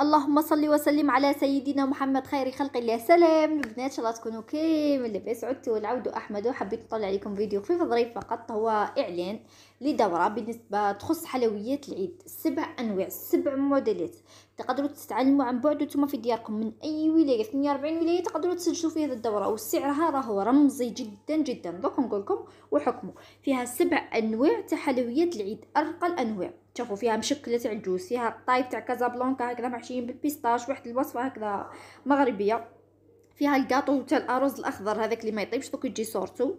اللهم صل وسلم على سيدنا محمد خير خلق الله سلام البنات ان شاء الله تكونوا كامل لاباس عدتوا والعود احمد وحبيت نطلع لكم فيديو خفيف ظريف فقط هو اعلان لدوره بالنسبه تخص حلويات العيد سبع انواع سبع موديلات تقدروا تتعلموا عن بعد نتوما في دياركم من اي ولايه 48 ولايه تقدروا تسجلوا في هذه الدوره وسعرها راهو رمزي جدا جدا دوك نقول لكم وحكموا فيها سبع انواع تاع حلويات العيد ارقى الانواع شافوا فيها مشكله تاع الجوز فيها الطايف تاع كازابلانكا هكذا محشيين بالبيستاش واحد الوصفه هكذا مغربيه فيها الكاطو تاع الارز الاخضر هذاك اللي ما يطيبش دوك يجي صورتو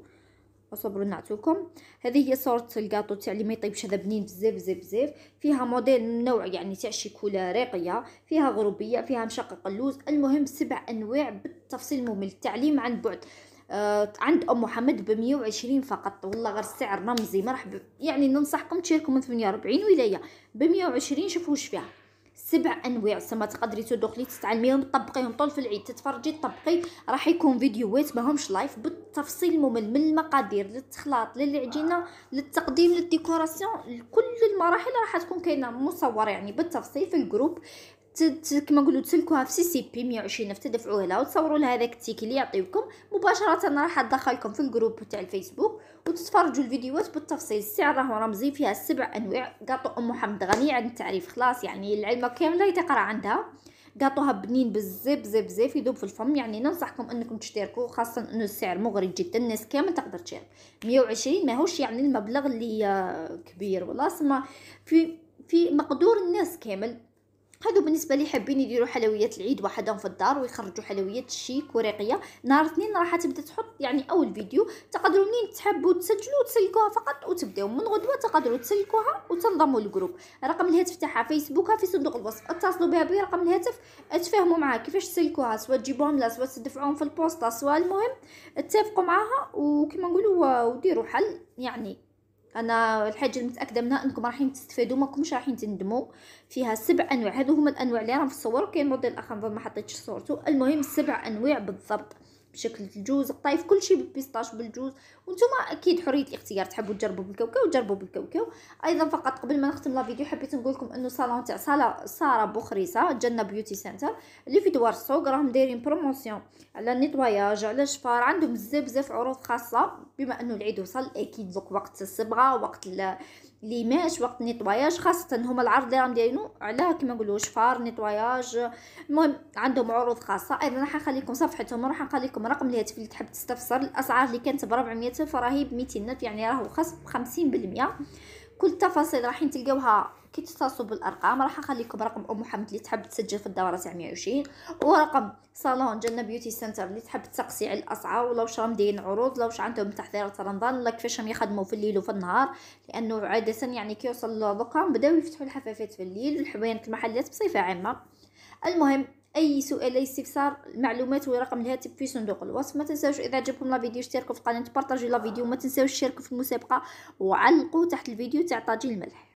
اصبروا نعطيكم هذه هي صورة الكاطو تاع اللي ما يطيبش هذا بنين بزاف بزاف بزاف فيها موديل من نوع يعني تاع شيكولا راقيه فيها غروبيه فيها مشقق اللوز المهم سبع انواع بالتفصيل ممل التعليم عن بعد آه، عند ام محمد ب 120 فقط والله غير السعر رمزي مرحبا يعني ننصحكم تشاركوا من 48 ولايه ب 120 شوفوا واش فيها سبع انواع سما تقدري تدخلي تتعلميهم تطبقيهم طول في العيد تتفرجي تطبقي راح يكون فيديوهات ماهمش لايف بالتفصيل الممل من المقادير للتخلاط للعجينه للتقديم للديكوراسيون كل المراحل راح تكون كاينه مصوره يعني بالتفصيل في الجروب كما نقولوا تسلكوها في سي سي بي 120 الف تدفعوها لها وتصوروا لها هذاك التيك اللي يعطيوكم مباشره راح ادخلكم في الجروب تاع الفيسبوك وتتفرجوا الفيديوهات بالتفصيل السعر راهو رمزي فيها سبع انواع قاطو ام محمد غني عن التعريف خلاص يعني العلمه كامله تقرا عندها قاطوها بنين بزاف بزاف بزاف يذوب في الفم يعني ننصحكم انكم تشتركوا خاصه انه السعر مغري جدا الناس كامل تقدر تشارك 120 ماهوش يعني المبلغ اللي آه، كبير ولا سما في في مقدور الناس كامل هادو بالنسبه لي حابين يديروا حلويات العيد وحدهم في الدار ويخرجوا حلويات شيك ورقيه نهار اثنين راح تبدا تحط يعني اول فيديو تقدروا منين تحبوا تسجلوا تسلكوها فقط وتبداو من غدوه تقدروا تسلكوها وتنضموا للجروب رقم الهاتف تاعها فيسبوكها في صندوق الوصف اتصلوا بها برقم الهاتف اتفاهموا معها كيفاش تسلكوها سواء تجيبوهم لا سواء تدفعوهم في البوسطه سواء المهم اتفقوا معاها وكما نقولوا وديروا حل يعني انا الحاجه المتاكده منها انكم راحين تستفادوا ماكمش راحين تندموا فيها سبع انواع هادو هما الانواع اللي راهم في الصور كاين موديل اخر ما حطيتش صورته المهم سبع انواع بالضبط بشكل الجوز الطايف كلشي بالبيستاش بالجوز وانتم اكيد حريه الاختيار تحبوا تجربوا بالكاوكاو جربوا بالكاوكاو ايضا فقط قبل ما نختم لا فيديو حبيت نقول لكم انه صالون تاع ساره ساره بوخريسه جنه بيوتي سنتر اللي في دوار السوق راهم دايرين بروموسيون على النيتواياج على الشفار عندهم بزاف بزاف عروض خاصه بما انه العيد وصل اكيد دوك وقت الصبغه وقت لي ماش وقت نيتواياج خاصه هما العرض اللي راهم دايرينو على كيما نقولوا شفار نيتواياج المهم عندهم عروض خاصه ايضا راح نخليكم صفحتهم راح نخليكم رقم الهاتف اللي تحب تستفسر الاسعار اللي كانت ب 400 فراهي ب 200 الف يعني راهو خصم 50% كل التفاصيل راحين تلقاوها كي تتصلوا بالارقام راح اخليكم رقم ام محمد اللي تحب تسجل في الدوره تاع 120 ورقم صالون جنه بيوتي سنتر اللي تحب تسقسي على الاسعار واش راهم دايرين عروض لو عندهم تحضيرات رمضان ولا كيفاش راهم يخدموا في الليل وفي النهار لانه عاده يعني كي يوصل دوكا بداو يفتحوا الحفافات في الليل والحباينات المحلات بصفه عامه المهم اي سؤال اي استفسار المعلومات ورقم الهاتف في صندوق الوصف ما تنساوش اذا عجبكم لا فيديو اشتركوا في القناه بارطاجيو لا فيديو وما تنساوش تشاركوا في المسابقه وعلقوا تحت الفيديو تاع طاجين الملح